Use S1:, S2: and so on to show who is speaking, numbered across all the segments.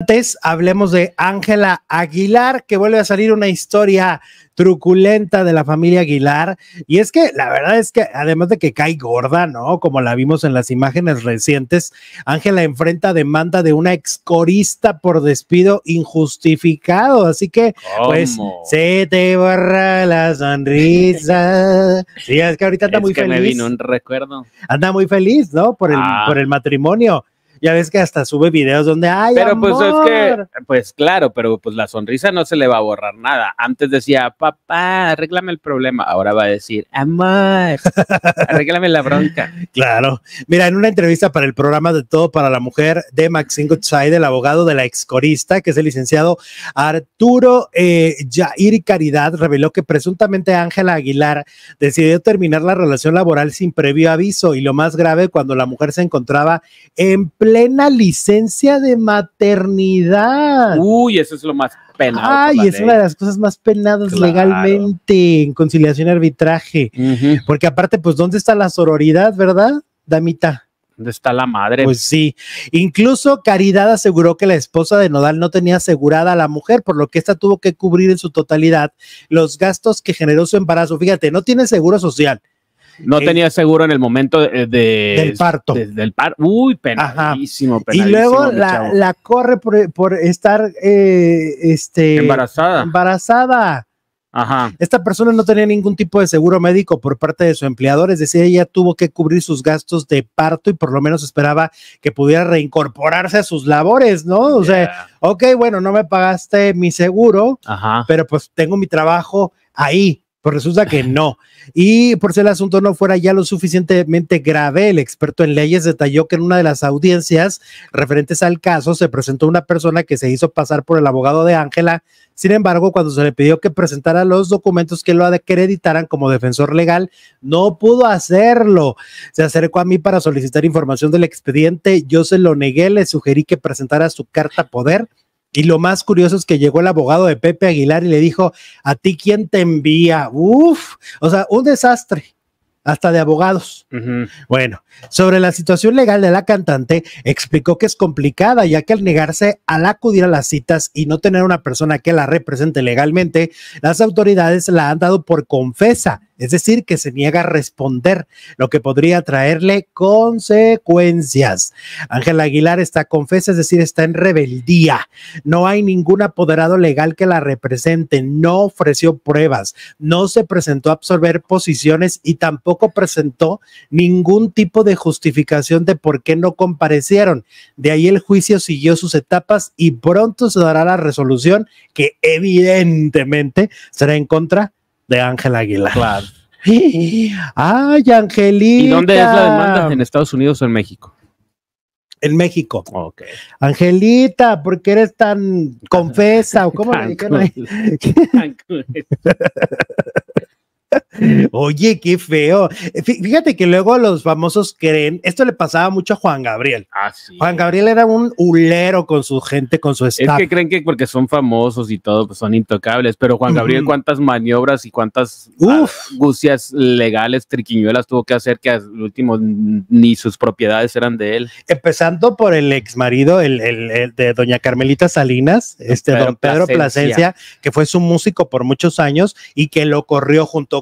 S1: Antes hablemos de Ángela Aguilar, que vuelve a salir una historia truculenta de la familia Aguilar. Y es que la verdad es que además de que cae gorda, ¿no? Como la vimos en las imágenes recientes, Ángela enfrenta demanda de una excorista por despido injustificado. Así que, pues, se te borra la sonrisa. Sí, es que ahorita anda es muy que feliz. Me vino un recuerdo. Anda muy feliz, ¿no? Por el, ah. por el matrimonio. Ya ves que hasta sube videos donde, ay, Pero pues es que,
S2: pues claro, pero pues la sonrisa no se le va a borrar nada. Antes decía, papá, arréglame el problema. Ahora va a decir, amor, arréglame la bronca.
S1: Claro. Mira, en una entrevista para el programa de Todo para la Mujer de Maxine Goodside, el abogado de la excorista, que es el licenciado Arturo eh, Jair Caridad, reveló que presuntamente Ángela Aguilar decidió terminar la relación laboral sin previo aviso y lo más grave cuando la mujer se encontraba en plena licencia de maternidad. Uy,
S2: eso es lo más penado. Ay, es una de las
S1: cosas más penadas legalmente en conciliación y arbitraje. Porque aparte, pues, ¿dónde está la sororidad, verdad, damita?
S2: ¿Dónde está la madre? Pues sí.
S1: Incluso Caridad aseguró que la esposa de Nodal no tenía asegurada a la mujer, por lo que ésta tuvo que cubrir en su totalidad los gastos que generó su embarazo. Fíjate, no tiene seguro social
S2: no eh, tenía seguro en el momento de, eh, del parto. Uy, penalísimo, Y luego la,
S1: corre por, estar eh, este, embarazada. Embarazada. Ajá. Esta persona no tenía ningún tipo de seguro médico por parte de su empleador, es decir, ella tuvo que cubrir sus gastos de parto y por lo menos esperaba que pudiera reincorporarse a sus labores, ¿no? O sea, ok, bueno, no me pagaste mi seguro, pero pues tengo mi trabajo ahí. Pues resulta que no. Y por si el asunto no fuera ya lo suficientemente grave, el experto en leyes detalló que en una de las audiencias referentes al caso se presentó una persona que se hizo pasar por el abogado de Ángela. Sin embargo, cuando se le pidió que presentara los documentos que lo acreditaran como defensor legal, no pudo hacerlo. Se acercó a mí para solicitar información del expediente. Yo se lo negué, le sugerí que presentara su carta poder y lo más curioso es que llegó el abogado de Pepe Aguilar y le dijo, ¿a ti quién te envía? Uf, o sea, un desastre hasta de abogados. Bueno, sobre la situación legal de la cantante, explicó que es complicada, ya que al negarse al acudir a las citas y no tener una persona que la represente legalmente, las autoridades la han dado por confesa es decir, que se niega a responder, lo que podría traerle consecuencias. Ángel Aguilar está confesa, es decir, está en rebeldía. No hay ningún apoderado legal que la represente, no ofreció pruebas, no se presentó a absorber posiciones y tampoco presentó ningún tipo de justificación de por qué no comparecieron. De ahí el juicio siguió sus etapas y pronto se dará la resolución que evidentemente será en contra de Ángel Aguilar. Claro. Ay, Angelita. ¿Y dónde es la demanda?
S2: ¿En Estados Unidos o en México? En México. Ok.
S1: Angelita, ¿por qué eres tan confesa? cómo le ahí? Oye, qué feo. Eh, fíjate que luego los famosos creen, esto le pasaba mucho a Juan Gabriel. Ah, Juan Gabriel era un hulero con su gente, con su staff. Es que
S2: creen que porque son famosos y todo, pues son intocables, pero Juan Gabriel cuántas maniobras y cuántas gucias ah, legales, triquiñuelas tuvo que hacer que al último ni sus propiedades eran de él.
S1: Empezando por el ex marido, el, de doña Carmelita Salinas, este don Pedro que fue su músico por muchos años y que lo corrió junto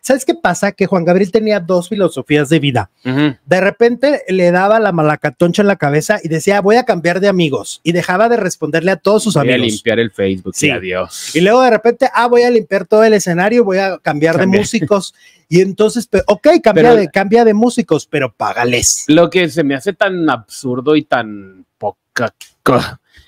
S1: ¿Sabes qué pasa? Que Juan Gabriel tenía dos filosofías de vida. De repente le daba la malacatoncha en la cabeza y decía, voy a cambiar de amigos. Y dejaba de responderle a todos sus amigos. a limpiar el Facebook, sí. adiós. Y luego de repente, ah, voy a limpiar todo el escenario, voy a cambiar, de músicos. Y entonces, ok, cambia, de, cambia de músicos, pero págales.
S2: Lo que se me hace tan absurdo y tan poca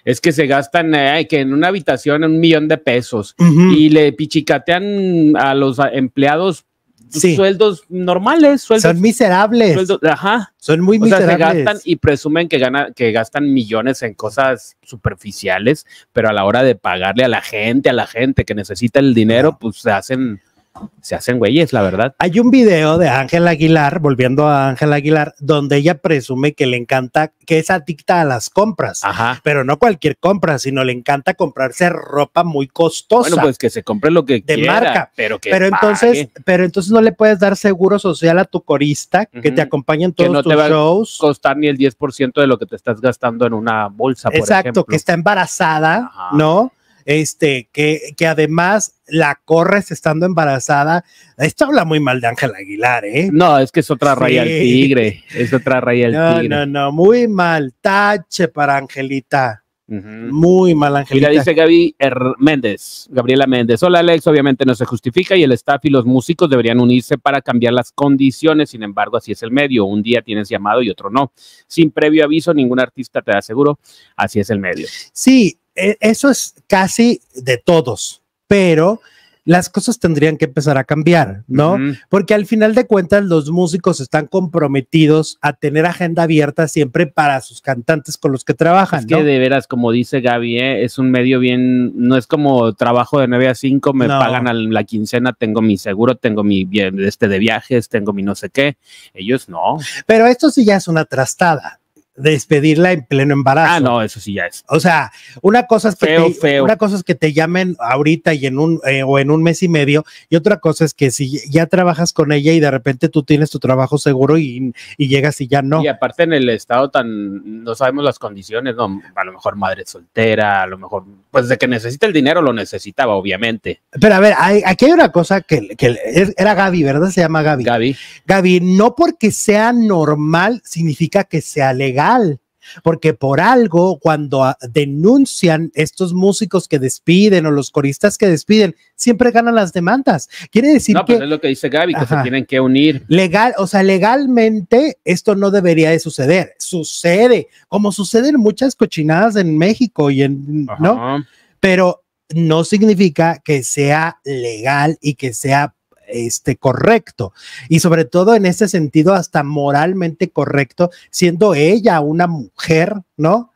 S2: es que se gastan eh, que en una habitación un millón de pesos y le pichicatean a los empleados sueldos
S1: normales. Sueldos, Son miserables. ajá. Son muy miserables. gastan
S2: y presumen que, gana, que gastan millones en cosas superficiales, pero a la hora de pagarle a la gente, a la gente que necesita el dinero, pues se hacen
S1: se hacen güeyes, la verdad. Hay un video de Ángel Aguilar, volviendo a Ángel Aguilar, donde ella presume que le encanta, que es adicta a las compras. Pero no cualquier compra, sino le encanta comprarse ropa muy costosa. Bueno, pues que se compre lo que de quiera, marca. Pero que Pero entonces, pero entonces no le puedes dar seguro social a tu corista que te acompañe en todos que no te
S2: shows. A costar ni el 10% de lo que te estás gastando en una bolsa, Exacto, que
S1: está embarazada, ¿no? este, que, que además la corres estando embarazada. Esto habla muy mal de Ángel Aguilar, ¿eh? No, es que es otra raya tigre,
S2: es otra raya al no, tigre. No,
S1: no, muy mal, tache para Angelita. Muy mal, Angelita. Mira, dice
S2: Gaby Méndez, Gabriela Méndez. Hola, Alex. Obviamente no se justifica y el staff y los músicos deberían unirse para cambiar las condiciones. Sin embargo, así es el medio. Un día tienes llamado y otro no. Sin previo aviso, ningún artista te da seguro. Así es el medio.
S1: Sí, e, eso es casi de todos, pero las cosas tendrían que empezar a cambiar, ¿no? Porque al final de cuentas los músicos están comprometidos a tener agenda abierta siempre para sus cantantes con los que trabajan. Es que de
S2: veras, como dice Gaby, ¿eh? es un medio bien, no es como trabajo de 9 a 5, me pagan la quincena, tengo mi seguro, tengo mi este de viajes, tengo mi no sé qué, ellos no.
S1: Pero esto sí ya es una trastada, despedirla en pleno embarazo. Ah, no, eso sí ya es. O sea, una cosa es que, te, Una cosa es que te llamen ahorita y en un, eh, o en un mes y medio, y otra cosa es que si ya trabajas con ella y de repente tú tienes tu trabajo seguro y, llegas y ya no. Y
S2: aparte en el estado tan, no sabemos las condiciones, ¿no? A lo mejor madre soltera, a lo mejor, pues de que necesita el dinero lo necesitaba, obviamente.
S1: Pero a ver, aquí hay una cosa que, que era Gaby, ¿verdad? Se llama Gaby. Gaby. Gaby, no porque sea normal significa que sea legal. Porque por algo, cuando ah, denuncian estos músicos que despiden o los coristas que despiden, siempre ganan las demandas. Quiere decir no, Pero
S2: es lo que dice Gaby, que se tienen que unir.
S1: Legal, o sea, legalmente esto no debería de suceder. Sucede, como suceden muchas cochinadas en México y en. ¿No? Pero no significa que sea legal y que sea este, correcto y sobre todo en ese sentido hasta moralmente correcto, siendo ella una mujer, ¿no?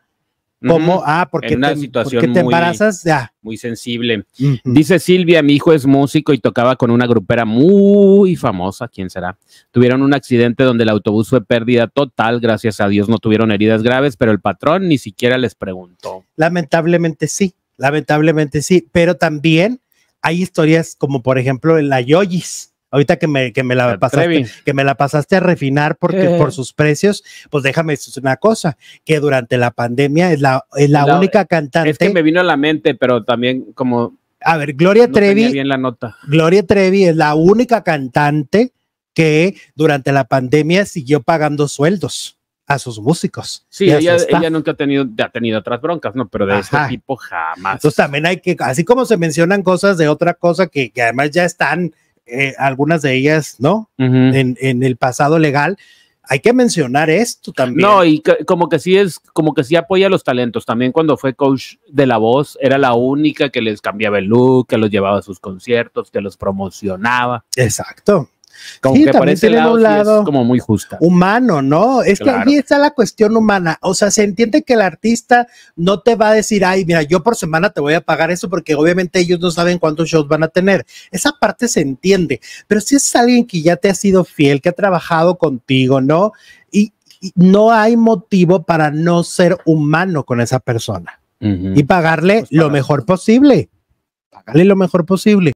S1: Como, ah, porque en una te, situación te embarazas, ya
S2: muy sensible. Dice Silvia, mi hijo es músico y tocaba con una grupera muy famosa, ¿quién será? Tuvieron un accidente donde el autobús fue pérdida total, gracias a Dios no tuvieron heridas graves, pero el patrón ni siquiera les preguntó.
S1: Lamentablemente sí, lamentablemente sí, pero también hay historias como por ejemplo en la Yoyis. Ahorita que me, que me la pasaste, que me la pasaste a refinar porque eh. por sus precios, pues déjame decir una cosa, que durante la pandemia es la, la, única cantante. Es que me
S2: vino a la mente, pero también como a ver, Gloria no Trevi. Bien la nota.
S1: Gloria Trevi es la única cantante que durante la pandemia siguió pagando sueldos a sus músicos. Sí, ella,
S2: nunca ha tenido, ha tenido otras broncas, ¿no? Pero de este tipo
S1: jamás. Entonces también hay que, así como se mencionan cosas de otra cosa que, además ya están, eh, algunas de ellas, ¿no? en, en, el pasado legal. Hay que mencionar esto también. No,
S2: y como que sí es, como que sí apoya los talentos. También cuando fue coach de la voz, era la única que les cambiaba el look, que los llevaba a sus conciertos, que los promocionaba. Exacto sí, que como muy justa.
S1: Humano, ¿no? Es que ahí está la cuestión humana. O sea, se entiende que el artista no te va a decir, ay, mira, yo por semana te voy a pagar eso, porque obviamente ellos no saben cuántos shows van a tener. Esa parte se entiende. Pero si es alguien que ya te ha sido fiel, que ha trabajado contigo, ¿no? Y, no hay motivo para no ser humano con esa persona. Y pagarle pues lo mejor posible. Pagarle lo mejor posible.